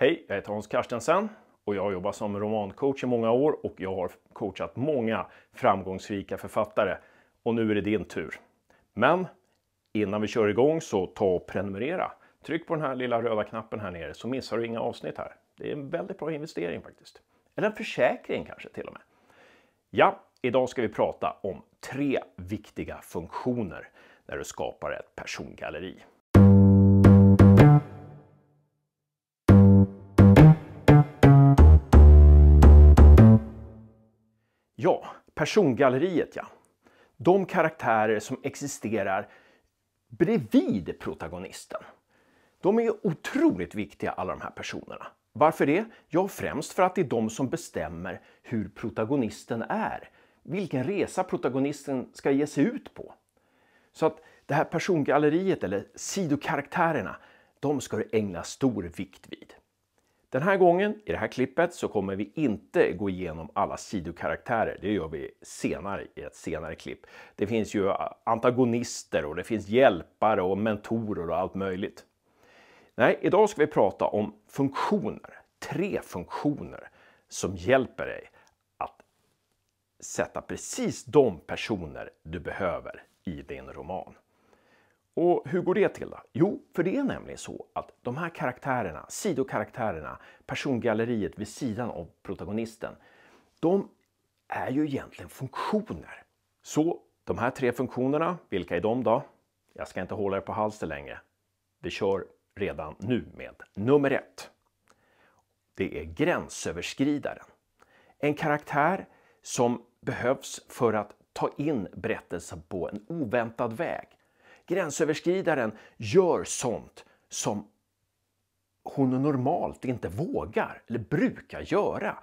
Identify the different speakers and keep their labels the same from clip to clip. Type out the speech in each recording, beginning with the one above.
Speaker 1: Hej, jag heter Hans Carstensen och jag har jobbat som romancoach i många år och jag har coachat många framgångsrika författare. Och nu är det din tur. Men innan vi kör igång så ta och prenumerera. Tryck på den här lilla röda knappen här nere så missar du inga avsnitt här. Det är en väldigt bra investering faktiskt. Eller en försäkring kanske till och med. Ja, idag ska vi prata om tre viktiga funktioner när du skapar ett persongalleri. persongalleriet, ja. De karaktärer som existerar bredvid protagonisten. De är otroligt viktiga, alla de här personerna. Varför det? Ja, främst för att det är de som bestämmer hur protagonisten är. Vilken resa protagonisten ska ge sig ut på. Så att det här persongalleriet, eller sidokaraktärerna, de ska du ägna stor vikt vid. Den här gången, i det här klippet, så kommer vi inte gå igenom alla sidokaraktärer. Det gör vi senare i ett senare klipp. Det finns ju antagonister och det finns hjälpare och mentorer och allt möjligt. Nej, idag ska vi prata om funktioner. Tre funktioner som hjälper dig att sätta precis de personer du behöver i din roman. Och hur går det till då? Jo, för det är nämligen så att de här karaktärerna, sidokaraktärerna, persongalleriet vid sidan av protagonisten, de är ju egentligen funktioner. Så de här tre funktionerna, vilka är de då? Jag ska inte hålla er på halster längre. Vi kör redan nu med nummer ett. Det är gränsöverskridaren. En karaktär som behövs för att ta in berättelsen på en oväntad väg. Gränsöverskridaren gör sånt som hon normalt inte vågar eller brukar göra.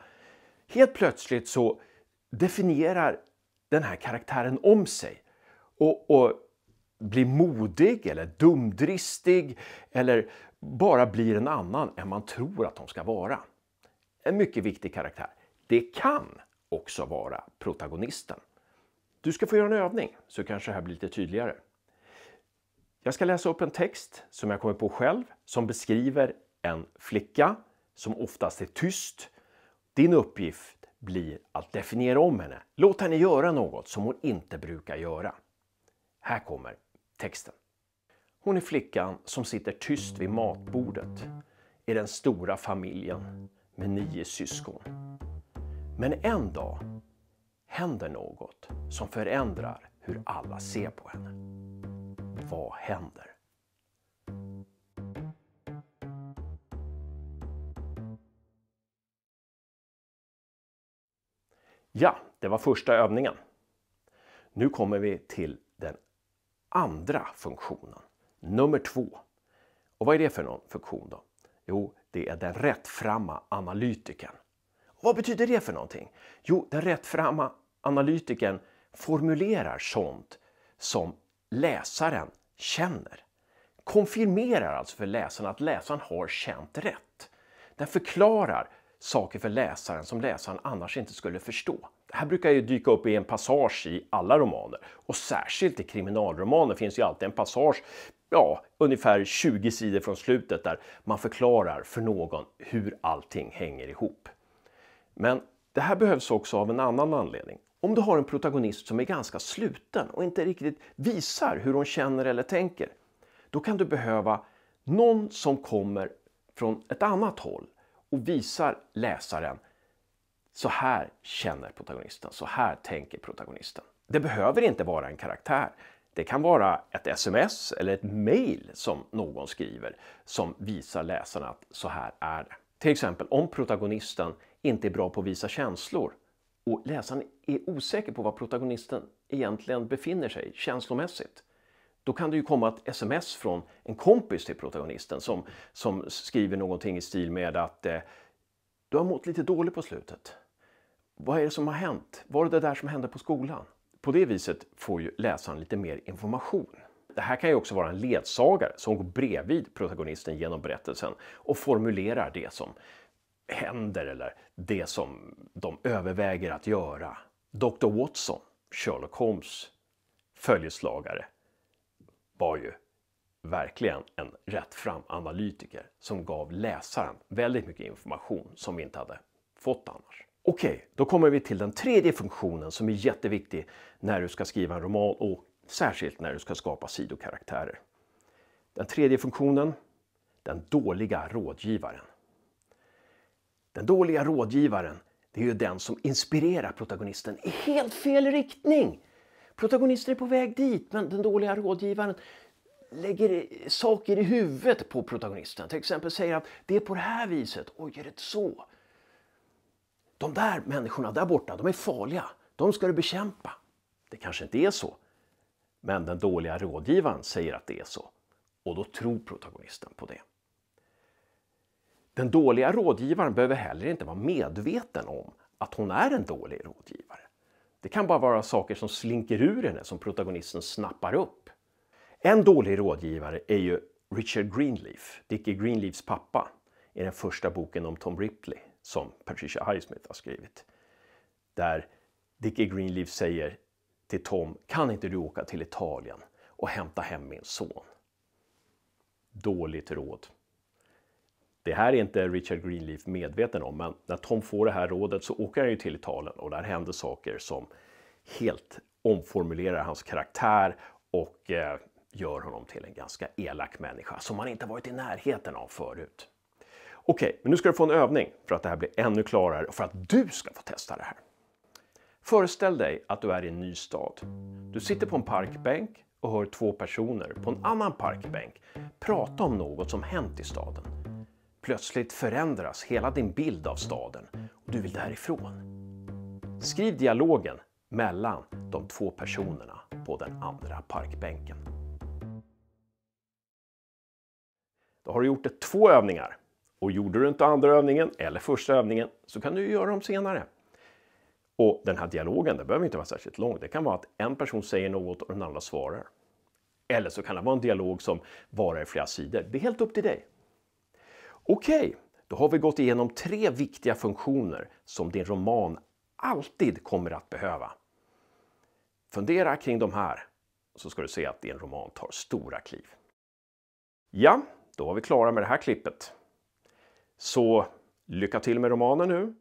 Speaker 1: Helt plötsligt så definierar den här karaktären om sig och, och blir modig eller dumdristig eller bara blir en annan än man tror att de ska vara. En mycket viktig karaktär. Det kan också vara protagonisten. Du ska få göra en övning så kanske det här blir lite tydligare. Jag ska läsa upp en text som jag kommer på själv som beskriver en flicka som oftast är tyst. Din uppgift blir att definiera om henne. Låt henne göra något som hon inte brukar göra. Här kommer texten. Hon är flickan som sitter tyst vid matbordet i den stora familjen med nio syskon. Men en dag händer något som förändrar hur alla ser på henne vad händer? Ja, det var första övningen. Nu kommer vi till den andra funktionen, nummer två. Och vad är det för någon funktion då? Jo, det är den rättframma analytiken. Och vad betyder det för någonting? Jo, den rättframma analytiken formulerar sånt som läsaren känner. Konfirmerar alltså för läsaren att läsaren har känt rätt. Den förklarar saker för läsaren som läsaren annars inte skulle förstå. Det här brukar ju dyka upp i en passage i alla romaner och särskilt i kriminalromaner finns ju alltid en passage ja, ungefär 20 sidor från slutet där man förklarar för någon hur allting hänger ihop. Men det här behövs också av en annan anledning. Om du har en protagonist som är ganska sluten och inte riktigt visar hur hon känner eller tänker, då kan du behöva någon som kommer från ett annat håll och visar läsaren så här känner protagonisten, så här tänker protagonisten. Det behöver inte vara en karaktär. Det kan vara ett sms eller ett mail som någon skriver som visar läsaren att så här är det. Till exempel om protagonisten inte är bra på att visa känslor och läsaren är osäker på var protagonisten egentligen befinner sig känslomässigt. Då kan det ju komma ett sms från en kompis till protagonisten som, som skriver någonting i stil med att eh, du har mått lite dåligt på slutet. Vad är det som har hänt? Var det det där som hände på skolan? På det viset får ju läsaren lite mer information. Det här kan ju också vara en ledsagare som går bredvid protagonisten genom berättelsen och formulerar det som händer eller det som de överväger att göra. Dr Watson, Sherlock Holmes följeslagare, var ju verkligen en rättfram analytiker som gav läsaren väldigt mycket information som vi inte hade fått annars. Okej, då kommer vi till den tredje funktionen som är jätteviktig när du ska skriva en roman och särskilt när du ska skapa sidokaraktärer. Den tredje funktionen, den dåliga rådgivaren. Den dåliga rådgivaren, det är ju den som inspirerar protagonisten i helt fel riktning. Protagonisten är på väg dit, men den dåliga rådgivaren lägger saker i huvudet på protagonisten. Till exempel säger att det är på det här viset, oj är det så? De där människorna där borta, de är farliga. De ska du bekämpa. Det kanske inte är så. Men den dåliga rådgivaren säger att det är så. Och då tror protagonisten på det. Den dåliga rådgivaren behöver heller inte vara medveten om att hon är en dålig rådgivare. Det kan bara vara saker som slinker ur henne som protagonisten snappar upp. En dålig rådgivare är ju Richard Greenleaf, Dickie Greenleafs pappa, i den första boken om Tom Ripley som Patricia Highsmith har skrivit. Där Dickie Greenleaf säger till Tom, kan inte du åka till Italien och hämta hem min son? Dåligt råd. Det här är inte Richard Greenleaf medveten om, men när Tom får det här rådet så åker han ju till Italien och där händer saker som helt omformulerar hans karaktär och eh, gör honom till en ganska elak människa som han inte varit i närheten av förut. Okej, okay, men nu ska du få en övning för att det här blir ännu klarare och för att du ska få testa det här. Föreställ dig att du är i en ny stad. Du sitter på en parkbänk och hör två personer på en annan parkbänk prata om något som hänt i staden. Plötsligt förändras hela din bild av staden och du vill därifrån. Skriv dialogen mellan de två personerna på den andra parkbänken. Då har du gjort det två övningar. Och gjorde du inte andra övningen eller första övningen så kan du göra dem senare. Och den här dialogen, den behöver inte vara särskilt lång. Det kan vara att en person säger något och den andra svarar. Eller så kan det vara en dialog som varar i flera sidor. Det är helt upp till dig. Okej, okay, då har vi gått igenom tre viktiga funktioner som din roman alltid kommer att behöva. Fundera kring de här så ska du se att din roman tar stora kliv. Ja, då var vi klara med det här klippet. Så lycka till med romanen nu